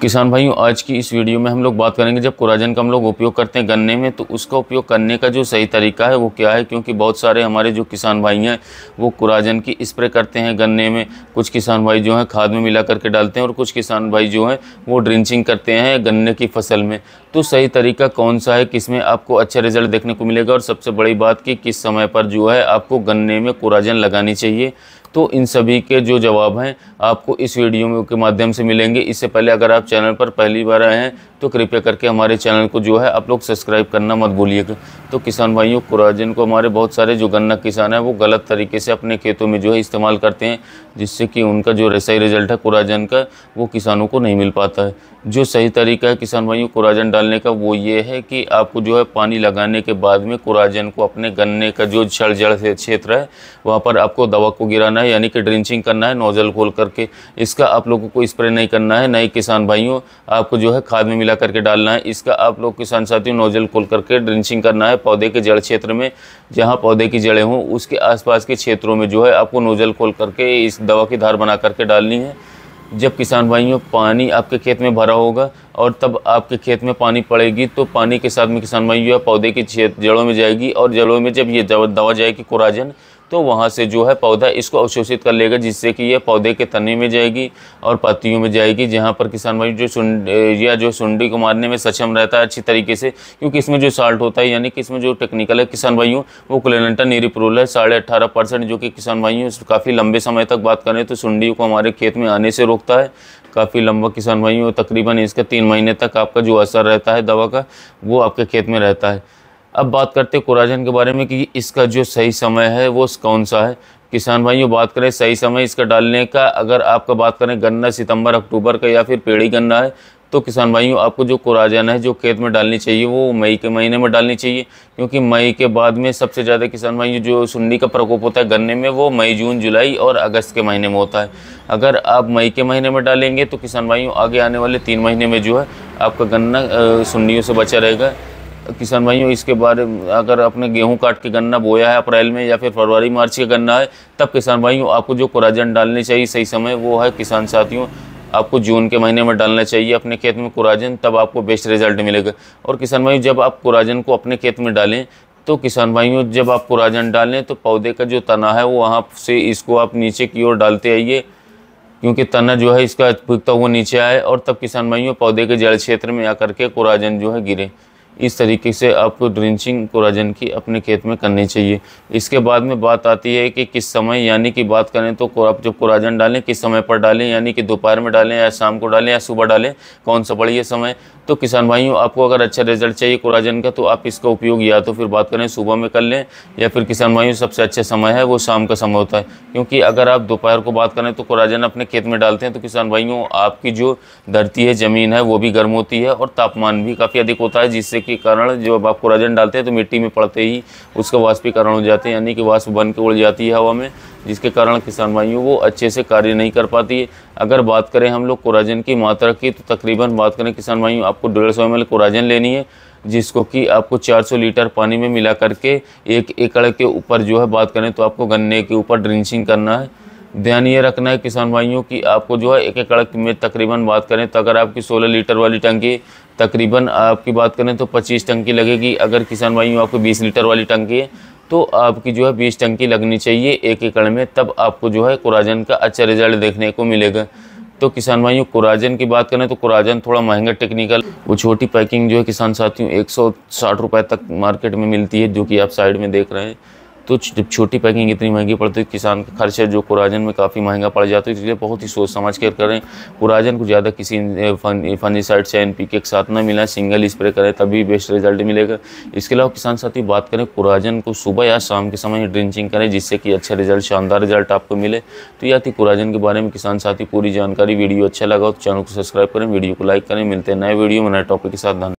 किसान भाइयों आज की इस वीडियो में हम लोग बात करेंगे जब कोराजन का हम लोग उपयोग करते हैं गन्ने में तो उसका उपयोग करने का जो सही तरीका है वो क्या है क्योंकि बहुत सारे हमारे जो किसान भाई हैं वो कोराजन की स्प्रे करते हैं गन्ने में कुछ किसान भाई जो हैं खाद में मिला करके डालते हैं और कुछ किसान भाई जो हैं वो ड्रिंचिंग करते हैं गन्ने की फसल में तो सही तरीका कौन सा है किस में आपको अच्छा रिजल्ट देखने को मिलेगा और सबसे बड़ी बात कि किस समय पर जो है आपको गन्ने में कोराजन लगानी चाहिए तो इन सभी के जो जवाब हैं आपको इस वीडियो में के माध्यम से मिलेंगे इससे पहले अगर आप चैनल पर पहली बार आए हैं तो कृपया करके हमारे चैनल को जो है आप लोग सब्सक्राइब करना मत भूलिएगा तो किसान भाइयों कुराजन को हमारे बहुत सारे जो गन्ना किसान हैं वो गलत तरीके से अपने खेतों में जो है इस्तेमाल करते हैं जिससे कि उनका जो सही रिजल्ट है कुराजन का वो किसानों को नहीं मिल पाता है जो सही तरीका है किसान भाइयों कुराजन डालने का वो ये है कि आपको जो है पानी लगाने के बाद में कुराजन को अपने गन्ने का जो जड़ जड़ क्षेत्र है वहाँ पर आपको दवा को गिराना है है यानी कि ड्रिंचिंग करना है नोज़ल खोल करके इसका आप लोगों को स्प्रे नहीं करना है नए किसान भाइयों आपको जो है खाद में मिला करके डालना है इसका आप लोग किसान साथियों नोज़ल खोल करके ड्रिंचिंग करना है पौधे के जड़ क्षेत्र में जहाँ पौधे की जड़ें हों उसके आसपास के क्षेत्रों में जो है आपको नोज़ल खोल करके इस दवा की धार बना करके डालनी है जब किसान भाइयों पानी आपके खेत में भरा होगा और तब आपके खेत में पानी पड़ेगी तो पानी के साथ में किसान भाई पौधे की जड़ों में जाएगी और जड़ों में जब ये दवा जाएगी कोराजन तो वहाँ से जो है पौधा इसको अवशोषित कर लेगा जिससे कि यह पौधे के तने में जाएगी और पत्तियों में जाएगी जहाँ पर किसान भाई जो सुंड या जो सुंडी को मारने में सक्षम रहता है अच्छी तरीके से क्योंकि इसमें जो साल्ट होता है यानी कि इसमें जो टेक्निकल है किसान भाइयों वो क्लेनटा नीरिप्रोल है साढ़े अट्ठारह परसेंट जो कि किसान भाइयों काफ़ी लंबे समय तक बात करें तो सुंडी को हमारे खेत में आने से रोकता है काफ़ी लंबा किसान भाइयों तकरीबन इसका तीन महीने तक आपका जो असर रहता है दवा का वो आपके खेत में रहता है अब बात करते हैं कोराजन के बारे में कि इसका जो सही समय है वो कौन सा है किसान भाइयों बात करें सही समय इसका डालने का अगर आपका बात करें गन्ना सितंबर अक्टूबर का या फिर पेड़ी गन्ना है तो किसान भाइयों आपको जो कोराजन है जो खेत में डालनी चाहिए वो मई के महीने में डालनी चाहिए क्योंकि मई के बाद में सबसे ज़्यादा किसान भाइयों जो सुंडी का प्रकोप होता है गन्ने में वो मई जून जुलाई और अगस्त के महीने में होता है अगर आप मई के महीने में डालेंगे तो किसान भाइयों आगे आने वाले तीन महीने में जो है आपका गन्ना सुंडियों से बचा रहेगा किसान भाइयों इसके बारे में अगर आपने गेहूं काट के गन्ना बोया है अप्रैल में या फिर फरवरी मार्च के गन्ना है तब किसान भाइयों आपको जो कुराजन डालने चाहिए सही समय वो है किसान साथियों आपको जून के महीने में डालना चाहिए अपने खेत में कुराजन तब आपको बेस्ट रिजल्ट मिलेगा और किसान भाइयों जब आप कुराजन को अपने खेत में डालें तो किसान भाइयों जब आप कुराजन डालें तो पौधे का जो तना है वो वहाँ से इसको आप नीचे की ओर डालते आइए क्योंकि तना जो है इसका फूकता हुआ नीचे आए और तब किसान भाइयों पौधे के जल क्षेत्र में आकर के कुराजन जो है गिरे इस तरीके से आपको ड्रिंचिंग कोराजन की अपने खेत में करनी चाहिए इसके बाद में बात आती है कि किस समय यानी कि बात करें तो आप जब कोराजन डालें किस समय पर डालें यानी कि दोपहर में डालें या शाम को डालें या सुबह डालें कौन सा बढ़िया समय तो किसान भाइयों आपको अगर अच्छा रिजल्ट चाहिए कोराजन का तो आप इसका उपयोग या तो फिर बात करें सुबह में कर लें या फिर किसान भाइयों सबसे अच्छा समय है वो शाम का समय होता है क्योंकि अगर आप दोपहर को बात करें तो कोराजन अपने खेत में डालते हैं तो किसान भाइयों आपकी जो धरती है ज़मीन है वो भी गर्म होती है और तापमान भी काफ़ी अधिक होता है जिससे कि कारण जब आप कोराजन डालते हैं तो मिट्टी में पड़ते ही उसका वाष्पीकरण हो जाते हैं यानी कि वाष्प बन के उड़ जाती है हवा में जिसके कारण किसान भाइयों वो अच्छे से कार्य नहीं कर पाती है अगर बात करें हम लोग कोराजन की मात्रा की तो तकरीबन बात करें किसान भाइयों आपको डेढ़ सौ एम कोराजन लेनी है जिसको कि आपको 400 लीटर पानी में मिला करके एक एकड़ के ऊपर जो है बात करें तो आपको गन्ने के ऊपर ड्रिंचिंग करना है ध्यान ये रखना है किसान भाइयों की आपको जो है एक एकड़ में तकरीबन बात करें तो अगर आपकी 16 लीटर वाली टंकी तकरीबन आपकी बात करें तो 25 टंकी लगेगी अगर किसान भाइयों आपको 20 लीटर वाली टंकी है तो आपकी जो है बीस टंकी लगनी चाहिए एक एकड़ में तब आपको जो है कुराजन का अच्छा रिजल्ट देखने को मिलेगा तो किसान भाइयों कुराजन की बात करें तो कुराजन थोड़ा महंगा टेक्निकल वो छोटी पैकिंग जो है किसान साथियों एक सौ तक मार्केट में मिलती है जो कि आप साइड में देख रहे हैं तो जब छोटी पैकिंग इतनी महंगी पड़ती है किसान का खर्च है जो कुराजन में काफ़ी महंगा पड़ जाता है इसलिए बहुत ही सोच समझ कर करें कुराजन को ज़्यादा किसी साइड से एन पी के साथ ना मिलाएं सिंगल स्प्रे करें तभी बेस्ट रिजल्ट मिलेगा इसके अलावा किसान साथी बात करें कुराजन को सुबह या शाम के समय ड्रिंचिंग करें जिससे कि अच्छा रिजल्ट शानदार रिजल्ट आपको मिले तो या थी कुराजन के बारे में किसान साथी पूरी जानकारी वीडियो अच्छा लगा तो चैनल को सब्सक्राइब करें वीडियो को लाइक करें मिलते हैं नए वीडियो में नए टॉपिक के साथ